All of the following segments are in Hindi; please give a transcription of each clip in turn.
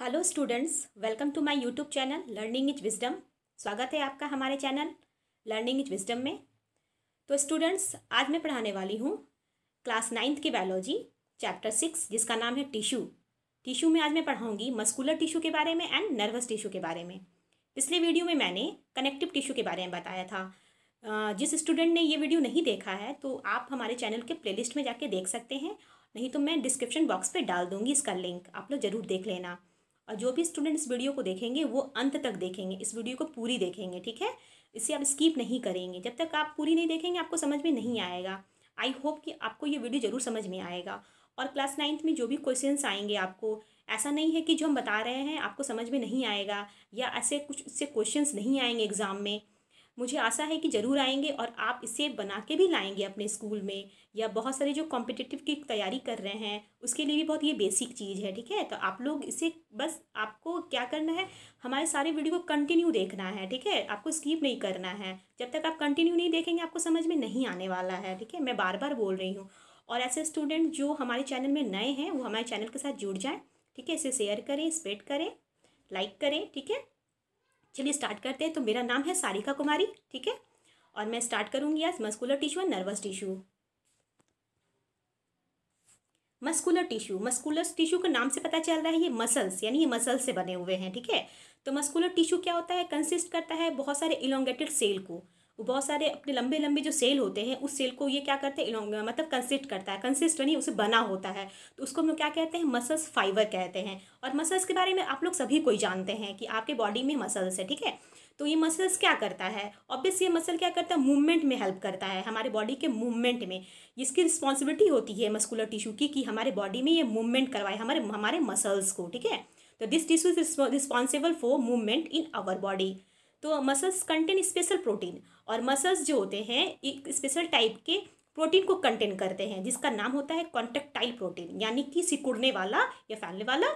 hello students welcome to my YouTube channel learning is wisdom स्वागत है आपका हमारे चैनल लर्निंग इज विजडम में तो स्टूडेंट्स आज मैं पढ़ाने वाली हूँ क्लास नाइन्थ की बायोलॉजी चैप्टर सिक्स जिसका नाम है टिश्यू टिश्यू में आज मैं पढ़ाऊँगी मस्कुलर टिश्यू के बारे में एंड नर्वस टिश्यू के बारे में पिछले वीडियो में मैंने कनेक्टिव टिश्यू के बारे में बताया था जिस स्टूडेंट ने ये वीडियो नहीं देखा है तो आप हमारे चैनल के प्ले में जाके देख सकते हैं नहीं तो मैं डिस्क्रिप्शन बॉक्स पर डाल दूंगी इसका लिंक आप लोग ज़रूर देख लेना और जो भी स्टूडेंट इस वीडियो को देखेंगे वो अंत तक देखेंगे इस वीडियो को पूरी देखेंगे ठीक है इसे आप स्कीप नहीं करेंगे जब तक आप पूरी नहीं देखेंगे आपको समझ में नहीं आएगा आई होप कि आपको ये वीडियो ज़रूर समझ में आएगा और क्लास नाइन्थ में जो भी क्वेश्चंस आएंगे आपको ऐसा नहीं है कि जो हम बता रहे हैं आपको समझ में नहीं आएगा या ऐसे कुछ इससे क्वेश्चंस नहीं आएंगे एग्ज़ाम में मुझे आशा है कि ज़रूर आएंगे और आप इसे बना के भी लाएंगे अपने स्कूल में या बहुत सारे जो कॉम्पिटिटिव की तैयारी कर रहे हैं उसके लिए भी बहुत ये बेसिक चीज़ है ठीक है तो आप लोग इसे बस आपको क्या करना है हमारे सारे वीडियो को कंटिन्यू देखना है ठीक है आपको स्कीप नहीं करना है जब तक आप कंटिन्यू नहीं देखेंगे आपको समझ में नहीं आने वाला है ठीक है मैं बार बार बोल रही हूँ और ऐसे स्टूडेंट जो हमारे चैनल में नए हैं वो हमारे चैनल के साथ जुड़ जाएँ ठीक है इसे शेयर करें स्प्रेड करें लाइक करें ठीक है चलिए स्टार्ट करते हैं तो मेरा नाम है सारिका कुमारी ठीक है और मैं स्टार्ट करूंगी आज मस्कुलर टिश्यू और nervous tissue muscular tissue muscular tissue का नाम से पता चल रहा है ये मसल्स यानी ये मसल्स से बने हुए हैं ठीक है तो मस्कुलर टिश्यू क्या होता है कंसिस्ट करता है बहुत सारे इलोंगेटेड सेल को वो बहुत सारे अपने लंबे लंबे जो सेल होते हैं उस सेल को ये क्या करते हैं मतलब कंसिस्ट करता है कंसिस्ट नहीं उसे बना होता है तो उसको हम लोग क्या कहते हैं मसल्स फाइबर कहते हैं और मसल्स के बारे में आप लोग सभी कोई जानते हैं कि आपके बॉडी में मसल्स है ठीक है तो ये मसल्स क्या करता है ऑब्वियस ये मसल क्या करता है मूवमेंट में हेल्प करता है हमारे बॉडी के मूवमेंट में इसकी रिस्पॉन्सिबिलिटी होती है मस्कुलर टिश्यू की कि हमारे बॉडी में ये मूवमेंट करवाए हमारे हमारे मसल्स को ठीक है तो this tissue is responsible for movement in our body तो मसल्स कंटेन स्पेशल प्रोटीन और मसल्स जो होते हैं एक स्पेशल टाइप के प्रोटीन को कंटेन करते हैं जिसका नाम होता है कॉन्टेक्टाइल प्रोटीन यानी कि सिकुड़ने वाला या फैलने वाला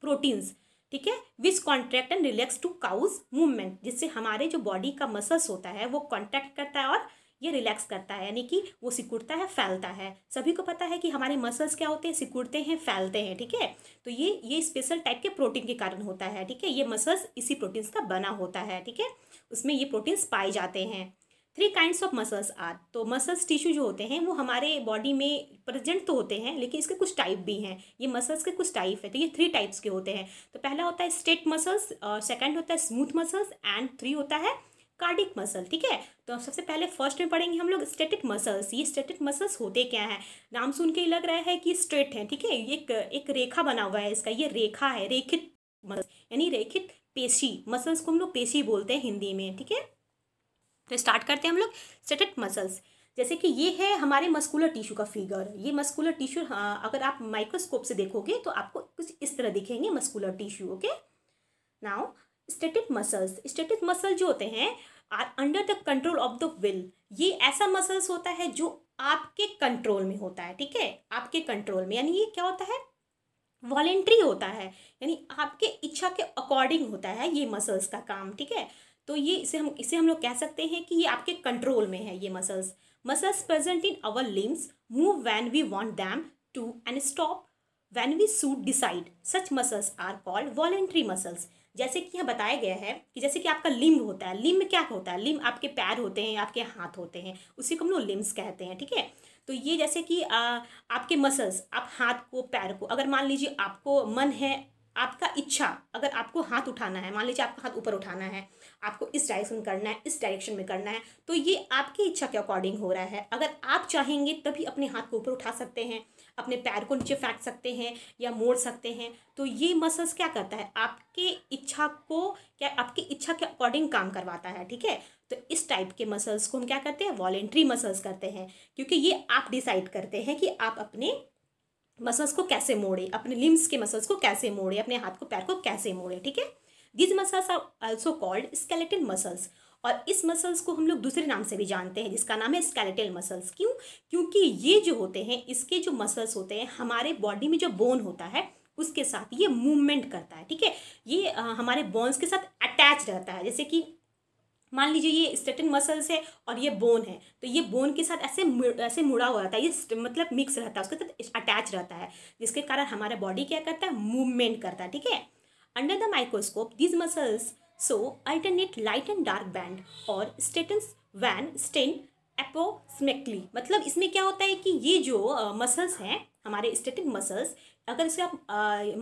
प्रोटीन्स ठीक है which contract and relax to cause movement जिससे हमारे जो बॉडी का मसल्स होता है वो कॉन्ट्रैक्ट करता है और ये रिलैक्स करता है यानी कि वो सिकुड़ता है फैलता है सभी को पता है कि हमारे मसल्स क्या होते हैं सिकुड़ते हैं फैलते हैं ठीक है तो ये ये स्पेशल टाइप के प्रोटीन के कारण होता है ठीक है ये मसल्स इसी प्रोटीन्स का बना होता है ठीक है उसमें ये प्रोटीन्स पाए जाते हैं three kinds of muscles are तो मसल्स टिश्यू जो होते हैं वो हमारे बॉडी में प्रेजेंट तो होते हैं लेकिन इसके कुछ टाइप भी हैं ये मसल्स के कुछ टाइप है तो ये थ्री टाइप्स के होते हैं तो पहला होता है स्ट्रेट मसल्स सेकेंड होता है स्मूथ मसल्स एंड थ्री होता है कार्डिक मसल ठीक है तो सबसे पहले फर्स्ट में पढ़ेंगे हम लोग स्टेटिक मसल्स ये स्टेटिक मसल्स होते क्या है नाम सुन के लग रहा है कि स्ट्रेट है ठीक है एक एक रेखा बना हुआ है इसका ये रेखा है रेखित मसल यानी रेखित पेशी मसल्स को हम लोग पेशी बोलते हैं हिंदी में ठीक है तो स्टार्ट करते हैं हम लोग स्टेटिक मसल्स जैसे कि ये है हमारे मस्कुलर टिश्यू का फिगर ये मस्कुलर टिश्यू हाँ, अगर आप माइक्रोस्कोप से देखोगे तो आपको कुछ इस तरह दिखेंगे muscular tissue okay now static muscles static muscle जो होते हैं are under the control of the will ये ऐसा मसल्स होता है जो आपके कंट्रोल में होता है ठीक है आपके कंट्रोल में यानी ये क्या होता है वॉलेंट्री होता है यानी आपके इच्छा के अकॉर्डिंग होता है ये मसल्स का काम ठीक है तो ये इसे हम इसे हम लोग कह सकते हैं कि ये आपके कंट्रोल में है ये muscles muscles present in our limbs move when we want them to and stop when we so decide such muscles are called voluntary muscles जैसे कि यहाँ बताया गया है कि जैसे कि आपका लिम्ब होता है लिम्ब क्या होता है लिम्ब आपके पैर होते हैं आपके हाथ होते हैं उसी को हम लोग लिम्ब्स कहते हैं ठीक है तो ये जैसे कि आ, आपके मसल्स आप हाथ को पैर को अगर मान लीजिए आपको मन है आपका इच्छा अगर आपको हाथ उठाना है मान लीजिए आपका हाथ ऊपर उठाना है आपको इस डायरेक्शन में करना है इस डायरेक्शन में करना है तो ये आपकी इच्छा के अकॉर्डिंग हो रहा है अगर आप चाहेंगे तभी अपने हाथ को ऊपर उठा सकते हैं अपने पैर को नीचे फेंक सकते हैं या मोड़ सकते हैं तो ये मसल्स क्या करता है आपके इच्छा को क्या आपकी इच्छा के अकॉर्डिंग काम करवाता है ठीक है तो इस टाइप के मसल्स को हम क्या करते हैं वॉलेंट्री मसल्स करते हैं क्योंकि ये आप डिसाइड करते हैं कि आप अपने मसल्स को कैसे मोड़े अपने लिम्स के मसल्स को कैसे मोड़े अपने हाथ को पैर को कैसे मोड़े ठीक है these muscles are also called skeletal muscles और इस मसल्स को हम लोग दूसरे नाम से भी जानते हैं जिसका नाम है स्केलेटल मसल्स क्यों क्योंकि ये जो होते हैं इसके जो मसल्स होते हैं हमारे बॉडी में जो बोन होता है उसके साथ ये मूवमेंट करता है ठीक है ये आ, हमारे बोन्स के साथ अटैच रहता है जैसे कि मान लीजिए ये स्टेटन मसल्स है और ये बोन है तो ये बोन के साथ ऐसे ऐसे मुड़ा हुआ रहता है ये मतलब मिक्स रहता है उसके साथ अटैच रहता है जिसके कारण हमारा बॉडी क्या करता है मूवमेंट करता है ठीक है under the microscope these muscles show alternate light and dark band और statins वैन स्टेन एपोस्मेक्ली मतलब इसमें क्या होता है कि ये जो मसल्स हैं हमारे स्टेटिक मसल्स अगर इसे आप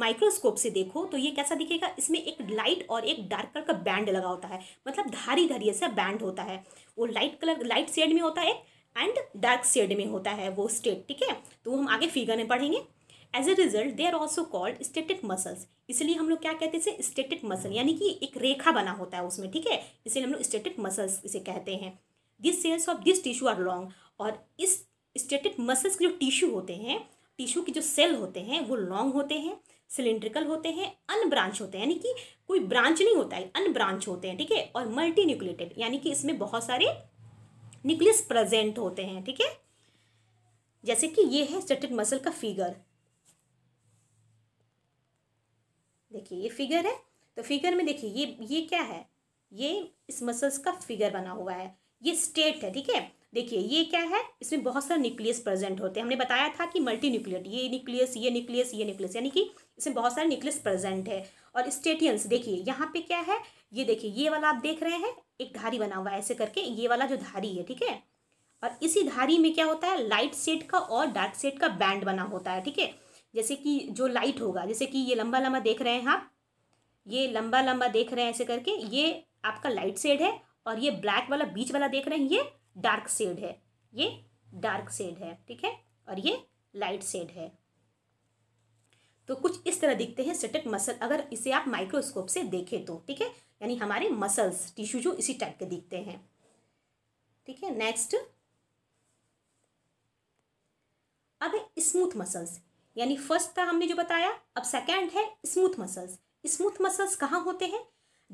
माइक्रोस्कोप से देखो तो ये कैसा दिखेगा इसमें एक लाइट और एक डार्क कलर का बैंड लगा होता है मतलब धारी धारी ऐसा बैंड होता है वो लाइट कलर लाइट शेड में होता है एंड डार्क शेड में होता है वो स्टेट ठीक है तो हम आगे फिगर में पढ़ेंगे as a result they are also called static muscles इसलिए हम लोग क्या कहते हैं इसे मसल यानी कि एक रेखा बना होता है उसमें ठीक है इसलिए हम लोग स्टेटिक मसल्स इसे कहते हैं this cells of this tissue are long और इस स्टेटिक मसल्स के जो टिश्यू होते हैं टिश्यू के जो सेल होते हैं वो लॉन्ग होते हैं सिलेंड्रिकल होते हैं अनब्रांच होते हैं यानी कि कोई ब्रांच नहीं होता है अनब्रांच होते हैं ठीक है और मल्टी न्यूक्लेटेड यानी कि इसमें बहुत सारे न्यूक्लियस प्रेजेंट होते हैं ठीक है जैसे कि ये है स्टेटिक मसल का फिगर देखिए ये फिगर है तो फिगर में देखिए ये ये क्या है ये इस मसल्स का फिगर बना हुआ है ये स्टेट है ठीक है देखिए ये क्या है इसमें बहुत सारे न्यूक्लियस प्रेजेंट होते हैं हमने बताया था कि मल्टी न्यूक्लियट ये न्यूक्लियस ये न्यूक्लियस ये न्यूक्लियस यानी कि इसमें बहुत सारे न्यूक्लियस प्रेजेंट है और स्टेटियंस देखिए यहाँ पे क्या है ये देखिए ये वाला आप देख रहे हैं एक धारी बना हुआ है ऐसे करके ये वाला जो धारी है ठीक है और इसी धारी में क्या होता है लाइट सेट का और डार्क सेट का बैंड बना होता है ठीक है जैसे कि जो लाइट होगा जैसे कि ये लंबा लंबा देख रहे हैं आप ये लंबा लंबा देख रहे हैं ऐसे करके ये आपका लाइट शेड है और ये ब्लैक वाला बीच वाला देख रहे हैं ये डार्क शेड है ये डार्क शेड है ठीक है और ये लाइट शेड है तो कुछ इस तरह दिखते हैं सेटेक मसल अगर इसे आप माइक्रोस्कोप से देखें तो ठीक है यानी हमारे मसल्स टिश्यू जो इसी टाइप के दिखते हैं ठीक है नेक्स्ट अब स्मूथ मसल्स यानी फर्स्ट था हमने जो बताया अब सेकेंड है स्मूथ मसल्स स्मूथ मसल्स कहाँ होते हैं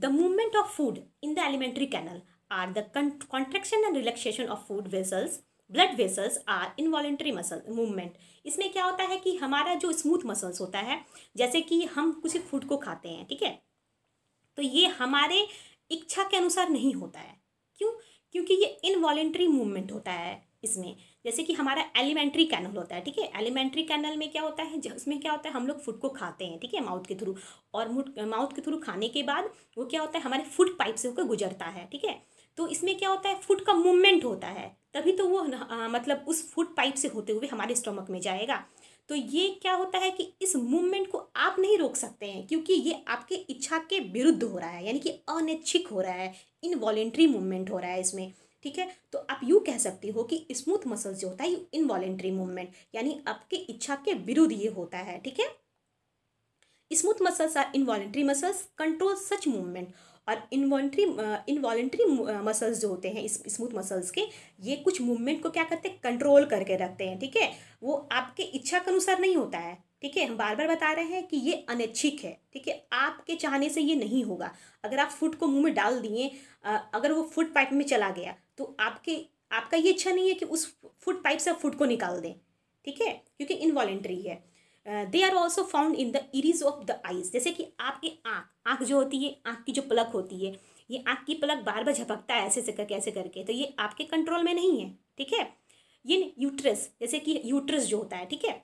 the movement of food in the alimentary canal are the contraction and relaxation of food vessels blood vessels are involuntary muscle movement इसमें क्या होता है कि हमारा जो स्मूथ मसल्स होता है जैसे कि हम किसी फूड को खाते हैं ठीक है तो ये हमारे इच्छा के अनुसार नहीं होता है क्यों क्योंकि ये इनवॉलेंट्री मूवमेंट होता है इसमें जैसे कि हमारा एलिमेंट्री कैनल होता है ठीक है एलिमेंट्री कैनल में क्या होता है उसमें क्या होता है हम लोग फूड को खाते हैं ठीक है माउथ के थ्रू और माउथ के थ्रू खाने के बाद वो क्या होता है हमारे फूड पाइप से होकर गुजरता है ठीक है तो इसमें क्या होता है फूड का मूवमेंट होता है तभी तो वो आ, मतलब उस फूड पाइप से होते हुए हमारे स्टोमक में जाएगा तो ये क्या होता है कि इस मूवमेंट को आप नहीं रोक सकते हैं क्योंकि ये आपके इच्छा के विरुद्ध हो रहा है यानी कि अनैच्छिक हो रहा है इनवॉलेंट्री मूवमेंट हो रहा है इसमें ठीक है तो आप यू कह सकती हो कि स्मूथ मसल्स जो होता है इनवॉलेंट्री मूवमेंट यानी आपके इच्छा के विरुद्ध ये होता है ठीक है smooth muscles are involuntary muscles control such movement और इनवॉलेंट्री इनवॉलेंट्री मसल्स जो होते हैं स्मूथ मसल्स के ये कुछ मूवमेंट को क्या करते हैं कंट्रोल करके रखते हैं ठीक है वो आपके इच्छा के अनुसार नहीं होता है ठीक है हम बार बार बता रहे हैं कि ये अनैच्छिक है ठीक है आपके चाहने से ये नहीं होगा अगर आप फुट को मुंह में डाल दिए अगर वो फुट पाइप में चला गया तो आपके आपका ये इच्छा नहीं है कि उस फूड पाइप से आप को निकाल दें ठीक है क्योंकि इनवॉलेंट्री है they are also found in the iris of the eyes जैसे कि आपकी आँख आँख जो होती है आँख की जो पलक होती है ये आँख की पलक बार बार झपकता है ऐसे से करके ऐसे करके तो ये आपके कंट्रोल में नहीं है ठीक है ये यूट्रस जैसे कि यूट्रस जो होता है ठीक है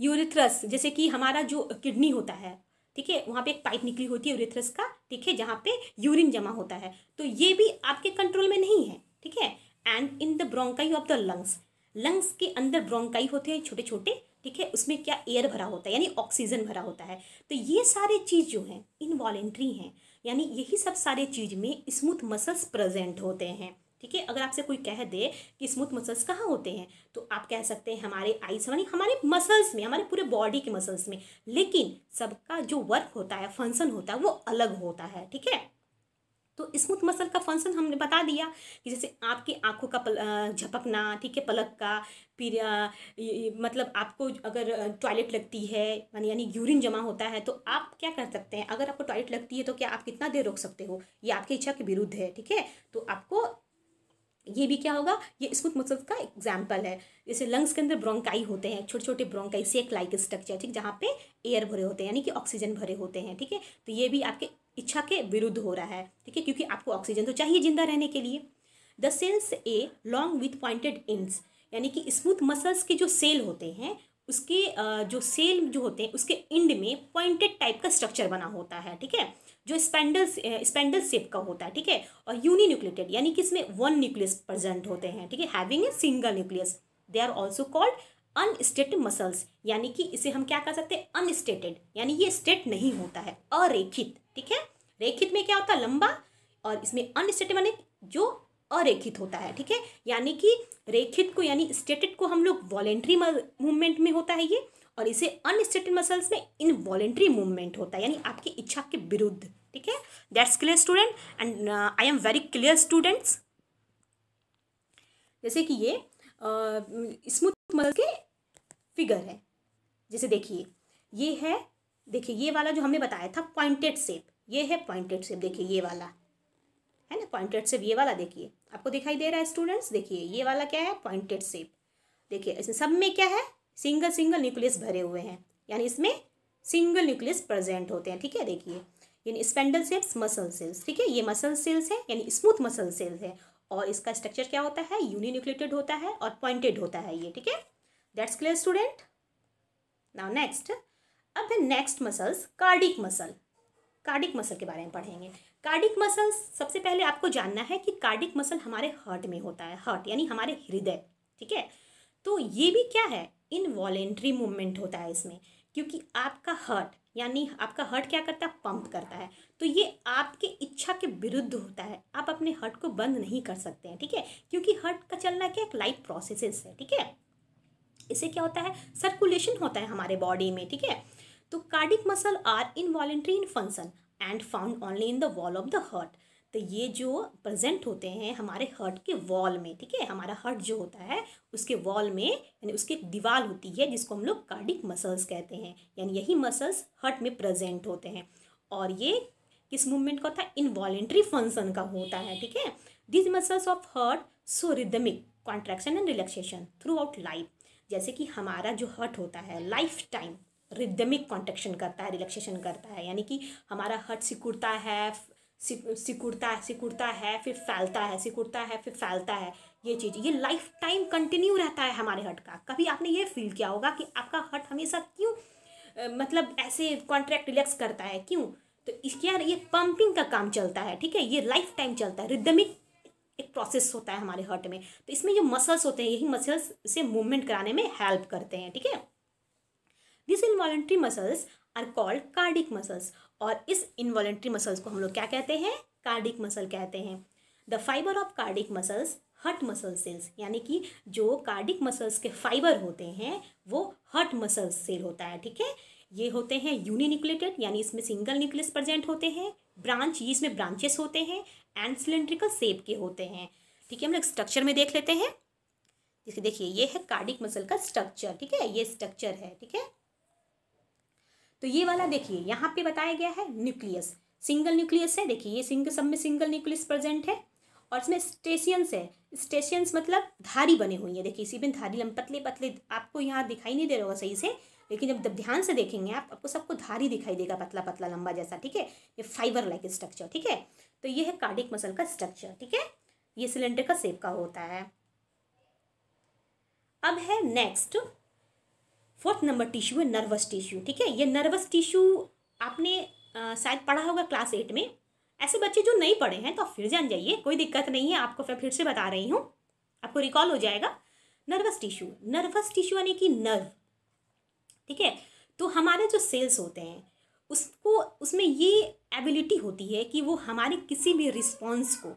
यूरिथ्रस जैसे कि हमारा जो किडनी होता है ठीक है वहाँ पे एक पाइप निकली होती है यूरिथ्रस का ठीक है जहाँ पे यूरिन जमा होता है तो ये भी आपके कंट्रोल में नहीं है ठीक है and in the bronchi of the lungs lungs के अंदर ब्रोंकाई होते हैं छोटे छोटे ठीक है उसमें क्या एयर भरा होता है यानी ऑक्सीजन भरा होता है तो ये सारे चीज़ जो हैं इनवॉलेंट्री हैं यानी यही सब सारे चीज़ में स्मूथ मसल्स प्रजेंट होते हैं ठीक है अगर आपसे कोई कह दे कि स्मूथ मसल्स कहाँ होते हैं तो आप कह सकते हैं हमारे आईस यानी हमारे मसल्स में हमारे पूरे बॉडी के मसल्स में लेकिन सबका जो वर्क होता है फंक्शन होता है वो अलग होता है ठीक है तो स्मूथ मसल का फंक्शन हमने बता दिया कि जैसे आपकी आंखों का झपकना ठीक है पलक का फिर मतलब आपको अगर टॉयलेट लगती है यानी यानी यूरिन जमा होता है तो आप क्या कर सकते हैं अगर आपको टॉयलेट लगती है तो क्या आप कितना देर रोक सकते हो ये आपकी इच्छा के विरुद्ध है ठीक है तो आपको ये भी क्या होगा ये स्मूथ मसल्स का एग्जाम्पल है जैसे लंग्स के अंदर ब्रोंकाई होते हैं छोटे छोटे ब्रोंकाई सेक लाइक स्ट्रक्चर ठीक जहाँ पे एयर भरे होते हैं यानी कि ऑक्सीजन भरे होते हैं ठीक है तो ये भी आपके इच्छा के विरुद्ध हो रहा है ठीक है क्योंकि आपको ऑक्सीजन तो चाहिए जिंदा रहने के लिए the cells are long with pointed ends यानी कि स्मूथ मसल्स के जो सेल होते हैं उसके जो सेल जो होते हैं उसके इंड में पॉइंटेड टाइप का स्ट्रक्चर बना होता है ठीक है जो स्पेंडल स्पेंडल शेप का होता है ठीक है और यूनिन्यूक्लिएटेड यानी कि इसमें वन न्यूक्लियस प्रेजेंट होते हैं ठीक है having a single nucleus they are also called unstriated muscles यानी कि इसे हम क्या कर सकते हैं अनस्टेटेड यानी ये स्टेट नहीं होता है अरेखित ठीक है रेखित में क्या होता है लंबा और इसमें अनस्टेट माने जो अरेखित होता है ठीक है यानी कि रेखित को यानी स्टेटेड को हम लोग वॉलेंट्री मूवमेंट में होता है ये और इसे अनस्टेटेड मसल्स में इनवॉलेंट्री मूवमेंट होता है यानी आपकी इच्छा के विरुद्ध ठीक है that's clear student and I am very clear students जैसे कि ये स्मूथ uh, मसल के फिगर है जैसे देखिए ये है देखिए ये वाला जो हमने बताया था पॉइंटेड सेप ये है पॉइंटेड सेप देखिए ये वाला है ना पॉइंटेड सेप ये वाला देखिए आपको दिखाई दे रहा है स्टूडेंट्स देखिए ये वाला क्या है पॉइंटेड सेप देखिए इसमें सब में क्या है सिंगल सिंगल न्यूक्लियस भरे हुए हैं यानी इसमें सिंगल न्यूक्लियस प्रेजेंट होते हैं ठीक है देखिए यानी स्पेंडल सेल्स मसल सेल्स ठीक है ये मसल सेल्स है यानी स्मूथ मसल सेल्स है और इसका स्ट्रक्चर क्या होता है यूनिन्यूक्लेटेड होता है और पॉइंटेड होता है ये ठीक है that's clear student now next अब है next muscles cardiac muscle cardiac muscle के बारे में पढ़ेंगे कार्डिक मसल सबसे पहले आपको जानना है कि कार्डिक मसल हमारे हार्ट में होता है हार्ट यानी हमारे हृदय ठीक है तो ये भी क्या है इनवॉलेंट्री मूवमेंट होता है इसमें क्योंकि आपका हर्ट यानी आपका हर्ट क्या करता है पंप करता है तो ये आपके इच्छा के विरुद्ध होता है आप अपने हर्ट को बंद नहीं कर सकते हैं ठीक है क्योंकि हर्ट का चलना क्या एक लाइफ प्रोसेसेस है ठीक है इससे क्या होता है सर्कुलेशन होता है हमारे बॉडी में ठीक है तो cardiac muscle are involuntary in function and found only in the wall of the heart तो ये जो प्रेजेंट होते हैं हमारे हर्ट के वॉल में ठीक है हमारा हर्ट जो होता है उसके वॉल में यानी उसकी एक दीवार होती है जिसको हम लोग कार्डिक मसल्स कहते हैं यानी यही मसल्स हर्ट में प्रेजेंट होते हैं और ये किस मूवमेंट का होता है इनवॉलेंट्री फंक्शन का होता है ठीक है this muscles of heart show rhythmic contraction and relaxation throughout life जैसे कि हमारा जो हर्ट होता है लाइफ टाइम रिदमिक कॉन्ट्रेक्शन करता है रिलैक्सेशन करता है यानी कि हमारा हर्ट सिकुड़ता है सिकुड़ता है सिकुड़ता है फिर फैलता है सिकुड़ता है फिर फैलता है ये चीज़ ये लाइफ टाइम कंटिन्यू रहता है हमारे हट का कभी आपने ये फील किया होगा कि आपका हट हमेशा क्यों मतलब ऐसे कॉन्ट्रैक्ट रिलैक्स करता है क्यों तो इसके यार ये पंपिंग का काम चलता है ठीक है ये लाइफ टाइम चलता है रिदमिक एक प्रोसेस होता है हमारे हर्ट में तो इसमें जो मसल्स होते हैं यही मसल्स से मूवमेंट कराने में हेल्प करते हैं ठीक है this involuntary muscles are called cardiac muscles और इस इन्वॉलेंट्री मसल्स को हम लोग क्या कहते हैं कार्डिक मसल कहते हैं the fibre of cardiac muscles heart muscle cells यानी कि जो कार्डिक मसल्स के फाइबर होते हैं वो हट मसल सेल होता है ठीक है ये होते हैं यूनिन्यूक्लेटेड यानी इसमें सिंगल न्यूक्लियस प्रेजेंट होते हैं ब्रांच ये इसमें ब्रांचेस होते हैं एंड सिलेंड्रिकल सेप के होते हैं ठीक है हम लोग स्ट्रक्चर में देख लेते हैं देखिए ये है कार्डिक मसल का स्ट्रक्चर ठीक है ये स्ट्रक्चर है ठीक है तो ये वाला देखिए यहाँ पे बताया गया है न्यूक्लियस सिंगल न्यूक्लियस है देखिए ये सिंगल सब में सिंगल न्यूक्लियस प्रेजेंट है और इसमें स्टेशियंस है स्टेशियंस मतलब धारी बने हुई है देखिए इसी में धारी लम पतले पतले आपको यहाँ दिखाई नहीं दे रहा होगा सही से लेकिन जब ध्यान से देखेंगे आप आपको सबको धारी दिखाई देगा पतला पतला लंबा जैसा ठीक है ये फाइबर लाइक स्ट्रक्चर ठीक है तो ये है कार्डिक मसल का स्ट्रक्चर ठीक है ये सिलेंडर का सेप का होता है अब है नेक्स्ट फोर्थ नंबर टिश्यू है नर्वस टिश्यू ठीक है ये नर्वस टिश्यू आपने शायद पढ़ा होगा क्लास एट में ऐसे बच्चे जो नहीं पढ़े हैं तो आप फिर जान जाइए कोई दिक्कत नहीं है आपको फिर से बता रही हूँ आपको रिकॉल हो जाएगा नर्वस टिश्यू नर्वस टिश्यू यानी कि नर्व ठीक है तो हमारे जो सेल्स होते हैं उसको उसमें ये एबिलिटी होती है कि वो हमारे किसी भी रिस्पॉन्स को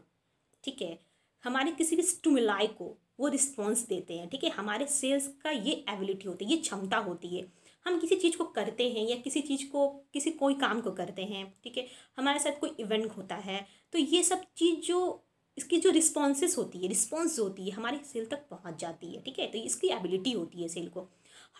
ठीक है हमारे किसी भी स्टूमिलाई को वो रिस्पॉन्स देते हैं ठीक है हमारे सेल्स का ये एबिलिटी होती है ये क्षमता होती है हम किसी चीज़ को करते हैं या किसी चीज़ को किसी कोई काम को करते हैं ठीक है हमारे साथ कोई इवेंट होता है तो ये सब चीज़ जो इसकी जो रिस्पॉन्सेस होती है रिस्पॉन्स जो होती है हमारे सेल तक पहुँच जाती है ठीक है तो इसकी एबिलिटी होती है सेल को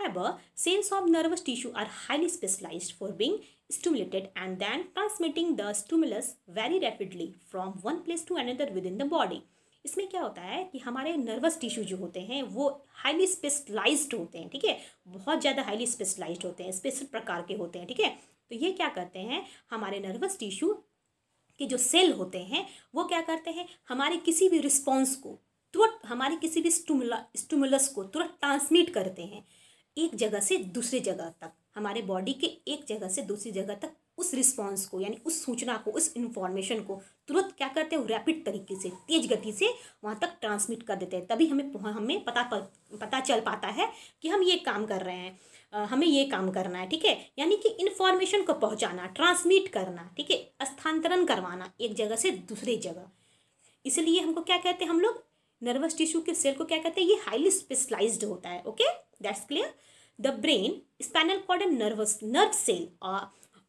हाई ब cells of nervous tissue are highly specialise for being stimulated and then transmitting the stimulus very rapidly from one place to another within the body इसमें क्या होता है कि हमारे नर्वस टिश्यू जो होते हैं वो हाईली स्पेशलाइज्ड होते हैं ठीक है बहुत ज़्यादा हाईली स्पेशलाइज होते हैं स्पेशल प्रकार के होते हैं ठीक है तो ये क्या करते हैं हमारे नर्वस टिश्यू के जो सेल होते हैं वो क्या करते हैं हमारे किसी भी रिस्पॉन्स को तुरंत हमारे किसी भी स्टूमुलस को तुरंत ट्रांसमिट करते हैं एक जगह से दूसरी जगह तक हमारे बॉडी के एक जगह से दूसरी जगह तक उस रिस्पॉन्स को यानी उस सूचना को उस इन्फॉर्मेशन को तुरंत क्या करते हैं रैपिड तरीके से तेज गति से वहाँ तक ट्रांसमिट कर देते हैं तभी हमें हमें पता पता चल पाता है कि हम ये काम कर रहे हैं हमें ये काम करना है ठीक है यानी कि इन्फॉर्मेशन को पहुँचाना ट्रांसमिट करना ठीक है स्थानांतरण करवाना एक जगह से दूसरे जगह इसलिए हमको क्या कहते हैं हम लोग नर्वस टिश्यू के सेल को क्या कहते हैं ये हाईली स्पेशलाइज्ड होता है okay that's clear the brain spinal cord and nervous nerve cell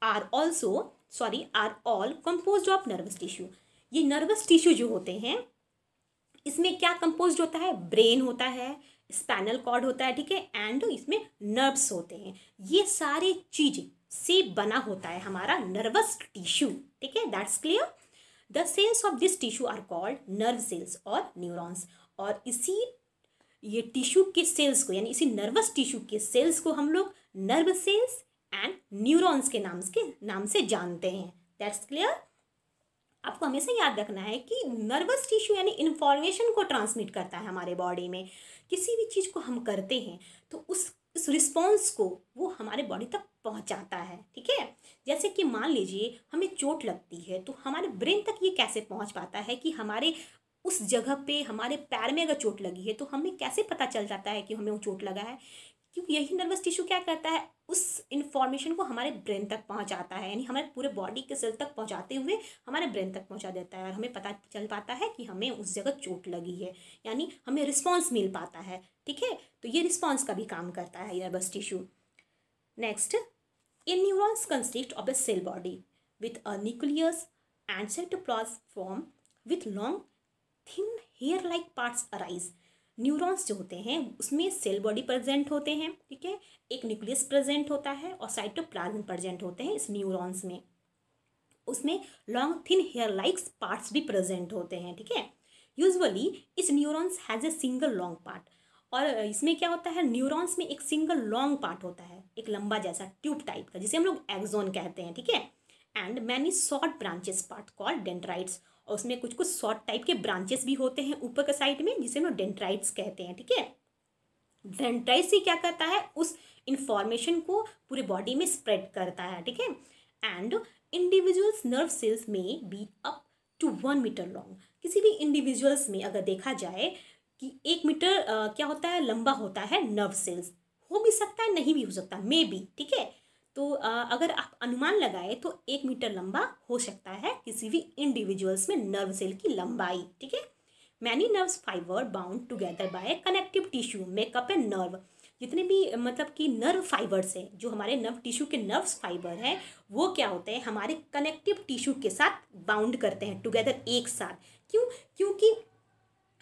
are also sorry are all compose of nervous tissue ये नर्वस टिश्यू जो होते हैं इसमें क्या कंपोज होता है ब्रेन होता है स्पैनल कॉर्ड होता है ठीक है एंड इसमें नर्व्स होते हैं ये सारे चीज़ से बना होता है हमारा नर्वस टिश्यू ठीक है that's clear the cells of this tissue are called nerve cells और न्यूरॉन्स और इसी ये टिश्यू के सेल्स को यानी इसी नर्वस टिश्यू के सेल्स को हम लोग नर्व सेल्स एंड न्यूरॉन्स के नाम के नाम से जानते हैं दैट्स क्लियर आपको हमेशा याद रखना है कि नर्वस टिश्यू यानी इन्फॉर्मेशन को ट्रांसमिट करता है हमारे बॉडी में किसी भी चीज़ को हम करते हैं तो उस उस रिस्पॉन्स को वो हमारे बॉडी तक पहुंचाता है ठीक है जैसे कि मान लीजिए हमें चोट लगती है तो हमारे ब्रेन तक ये कैसे पहुंच पाता है कि हमारे उस जगह पे हमारे पैर में अगर चोट लगी है तो हमें कैसे पता चल जाता है कि हमें वो चोट लगा है क्योंकि यही नर्वस टिश्यू क्या करता है उस इन्फॉर्मेशन को हमारे ब्रेन तक पहुंचाता है यानी हमारे पूरे बॉडी के सेल तक पहुंचाते हुए हमारे ब्रेन तक पहुंचा देता है और हमें पता चल पाता है कि हमें उस जगह चोट लगी है यानी हमें रिस्पॉन्स मिल पाता है ठीक है तो ये रिस्पॉन्स का भी काम करता है nervous tissue next in neurons constrict of a cell body with a nucleus and cytoplasm form with long thin hair like parts arise neurons जो होते हैं उसमें सेल बॉडी प्रेजेंट होते हैं ठीक है एक न्यूक्लियस प्रेजेंट होता है और साइटोप्लाज्म प्रेजेंट होते हैं इस न्यूरॉन्स में उसमें long thin hair likes parts भी प्रेजेंट होते हैं ठीक है usually this neurons has a single long part और इसमें क्या होता है न्यूरॉन्स में एक सिंगल लॉन्ग पार्ट होता है एक लंबा जैसा ट्यूब टाइप का जिसे हम लोग एक्जोन कहते हैं ठीक है and many short branches part called dendrites और उसमें कुछ कुछ शॉर्ट टाइप के ब्रांचेस भी होते हैं ऊपर के साइड में जिसे हम डेंट्राइट्स कहते हैं ठीक है डेंट्राइट्स ही क्या करता है उस इंफॉर्मेशन को पूरे बॉडी में स्प्रेड करता है ठीक है एंड इंडिविजुअल्स नर्व सेल्स में be up to one metre long किसी भी इंडिविजुअल्स में अगर देखा जाए कि एक मीटर क्या होता है लंबा होता है नर्व सेल्स हो भी सकता है नहीं भी हो सकता मे बी ठीक है तो अगर आप अनुमान लगाए तो एक मीटर लंबा हो सकता है किसी भी इंडिविजुअल्स में नर्व सेल की लंबाई ठीक है many nerves fibre bound together by connective tissue make up and nerve जितने भी मतलब कि नर्व फाइबर्स हैं जो हमारे नर्व टिश्यू के नर्व्स फाइबर हैं वो क्या होते हैं हमारे कनेक्टिव टिश्यू के साथ बाउंड करते हैं टुगेदर एक साथ क्यों क्योंकि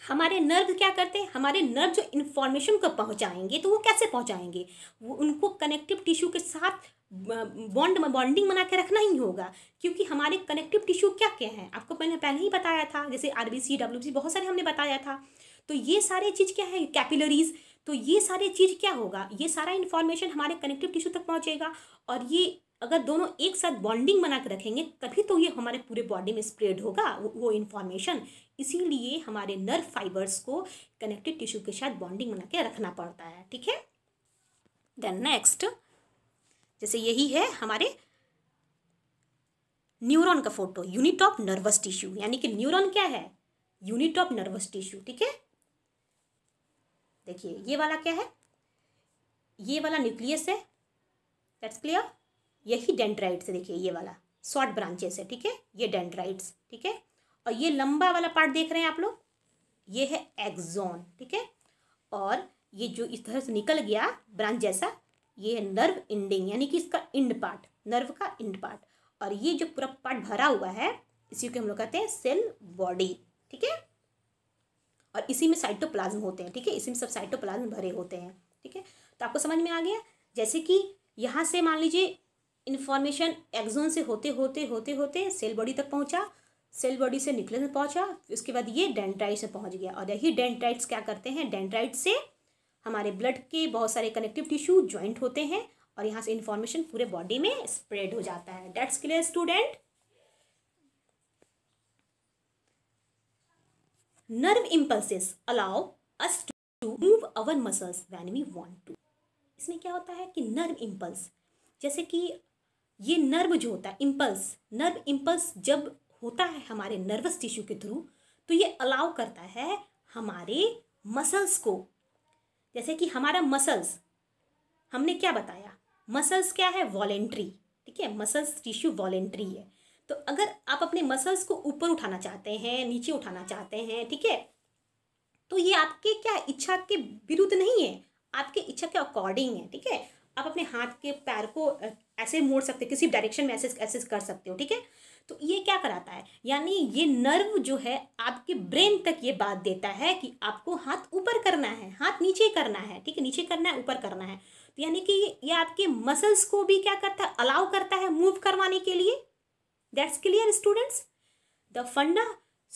हमारे नर्व क्या करते हैं हमारे नर्व जो इन्फॉर्मेशन को पहुंचाएंगे तो वो कैसे पहुंचाएंगे वो उनको कनेक्टिव टिश्यू के साथ बॉन्ड बॉन्डिंग बना के रखना ही होगा क्योंकि हमारे कनेक्टिव टिश्यू क्या क्या हैं आपको मैंने पहले ही बताया था जैसे R B C W C बहुत सारे हमने बताया था तो ये सारे चीज़ क्या है कैपिलरीज तो ये सारे चीज़ क्या होगा ये सारा इन्फॉर्मेशन हमारे कनेक्टिव टिश्यू तक पहुँचेगा और ये अगर दोनों एक साथ बॉन्डिंग बना के रखेंगे तभी तो ये हमारे पूरे बॉडी में स्प्रेड होगा वो, वो इन्फॉर्मेशन इसीलिए हमारे नर्व फाइबर्स को कनेक्टिव टिश्यू के साथ बॉन्डिंग बना के रखना पड़ता है ठीक है देन नेक्स्ट जैसे यही है हमारे न्यूरॉन का photo unit of nervous tissue यानी कि न्यूरॉन क्या है यूनिट ऑफ नर्वस टिश्यू ठीक है देखिए ये वाला क्या है ये वाला न्यूक्लियस है दैट्स क्लियर यही डेंड्राइट्स है देखिए ये वाला शॉर्ट ब्रांचेस है ठीक है ये डेंड्राइट्स ठीक है और ये लंबा वाला पार्ट देख रहे हैं आप लोग ये है एक्जोन ठीक है और ये जो इस तरह से निकल गया ब्रांच जैसा ये नर्व इंडिंग यानी कि इसका इंड पार्ट नर्व का इंड पार्ट और ये जो पूरा पार्ट भरा हुआ है इसी को हम लोग कहते हैं सेल बॉडी ठीक है और इसी में साइटोप्लाज्म होते हैं ठीक है इसी में सब साइटोप्लाज्म भरे होते हैं ठीक है तो आपको समझ में आ गया जैसे कि यहाँ से मान लीजिए इन्फॉर्मेशन एक्जोन से होते होते होते होते सेल बॉडी तक पहुँचा सेल बॉडी से निकलने पहुँचा उसके बाद ये डेंट्राइट से पहुँच गया और यही डेंट्राइट्स क्या करते हैं डेंट्राइट से हमारे ब्लड के बहुत सारे कनेक्टिव टिश्यू ज्वाइंट होते हैं और यहाँ से इंफॉर्मेशन पूरे बॉडी में स्प्रेड हो जाता है that's clear student nerve impulses allow us to move our muscles when we want to इसमें क्या होता है कि नर्व इम्पल्स जैसे कि ये नर्व जो होता है इम्पल्स नर्व इम्पल्स जब होता है हमारे नर्वस टिश्यू के थ्रू तो ये अलाउ करता है हमारे मसल्स को जैसे कि हमारा मसल्स हमने क्या बताया मसल्स क्या है वॉलेंट्री ठीक है मसल्स टिश्यू वॉलेंट्री है तो अगर आप अपने मसल्स को ऊपर उठाना चाहते हैं नीचे उठाना चाहते हैं ठीक है तो ये आपके क्या इच्छा के विरुद्ध नहीं है आपके इच्छा के अकॉर्डिंग है ठीक है आप अपने हाथ के पैर को ऐसे मोड़ सकते हो किसी डायरेक्शन में ऐसे ऐसे कर सकते हो ठीक है तो ये क्या कराता है यानी ये नर्व जो है आपके ब्रेन तक ये बात देता है कि आपको हाथ ऊपर करना है हाथ नीचे करना है ठीक है नीचे करना है ऊपर करना है तो यानी कि ये, आपके मसल्स को भी क्या करता है अलाउ करता है मूव करवाने के लिए that's clear students the funda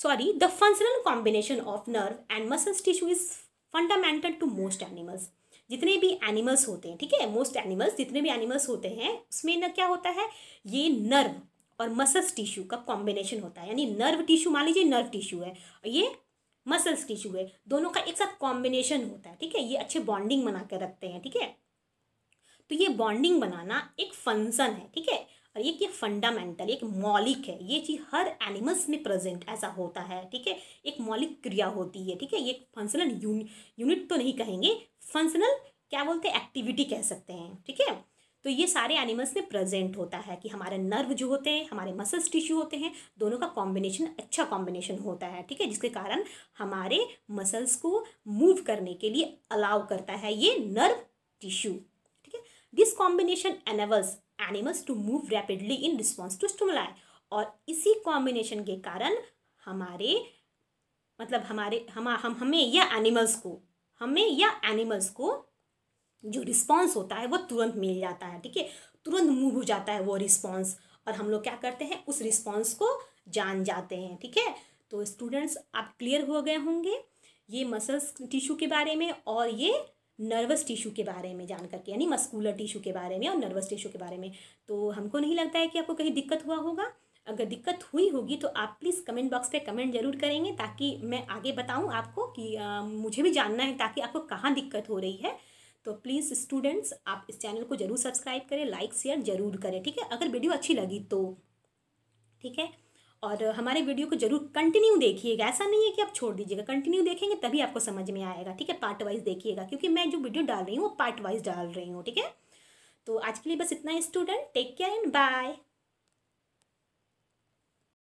sorry the functional combination of nerve and muscles tissue is fundamental to most animals जितने भी एनिमल्स होते हैं ठीक है मोस्ट एनिमल्स जितने भी एनिमल्स होते हैं उसमें ना क्या होता है ये नर्व और मसल्स टिश्यू का कॉम्बिनेशन होता है यानी नर्व टिश्यू मान लीजिए नर्व टिश्यू है और ये मसल्स टिश्यू है दोनों का एक साथ कॉम्बिनेशन होता है ठीक है ये अच्छे बॉन्डिंग बना के रखते हैं ठीक है तो ये बॉन्डिंग बनाना एक फंक्शन है ठीक है और ये क्या फंडामेंटल एक मौलिक है ये चीज़ हर एनिमल्स में प्रेजेंट ऐसा होता है ठीक है एक मौलिक क्रिया होती है ठीक है ये फंक्शनल यूनिट तो नहीं कहेंगे फंक्शनल क्या बोलते हैं एक्टिविटी कह सकते हैं ठीक है तो ये सारे एनिमल्स में प्रेजेंट होता है कि हमारे नर्व जो होते हैं हमारे मसल्स टिश्यू होते हैं दोनों का कॉम्बिनेशन अच्छा कॉम्बिनेशन होता है ठीक है जिसके कारण हमारे मसल्स को मूव करने के लिए अलाउ करता है ये नर्व टिश्यू ठीक है this combination enables animals to move rapidly in response to stimuli और इसी कॉम्बिनेशन के कारण हमारे मतलब हमारे हम हम हमें या एनिमल्स को हमें या एनिमल्स को जो रिस्पॉन्स होता है वो तुरंत मिल जाता है ठीक है तुरंत मूव हो जाता है वो रिस्पॉन्स और हम लोग क्या करते हैं उस रिस्पॉन्स को जान जाते हैं ठीक है तो स्टूडेंट्स आप क्लियर हो गए होंगे ये मसल्स टिश्यू के बारे में और ये नर्वस टिश्यू के बारे में जान करके यानी मस्कुलर टिश्यू के बारे में और नर्वस टिश्यू के बारे में तो हमको नहीं लगता है कि आपको कहीं दिक्कत हुआ होगा अगर दिक्कत हुई होगी तो आप प्लीज़ कमेंट बॉक्स पे कमेंट जरूर करेंगे ताकि मैं आगे बताऊं आपको कि आ, मुझे भी जानना है ताकि आपको कहाँ दिक्कत हो रही है तो प्लीज़ स्टूडेंट्स आप इस चैनल को जरूर सब्सक्राइब करें लाइक शेयर जरूर करें ठीक है अगर वीडियो अच्छी लगी तो ठीक है और हमारे वीडियो को जरूर कंटिन्यू देखिएगा ऐसा नहीं है कि आप छोड़ दीजिएगा कंटिन्यू देखेंगे तभी आपको समझ में आएगा ठीक है पार्ट वाइज देखिएगा क्योंकि मैं जो वीडियो डाल रही हूँ वो पार्ट वाइज डाल रही हूँ ठीक है तो आज के लिए बस इतना ही student take care and bye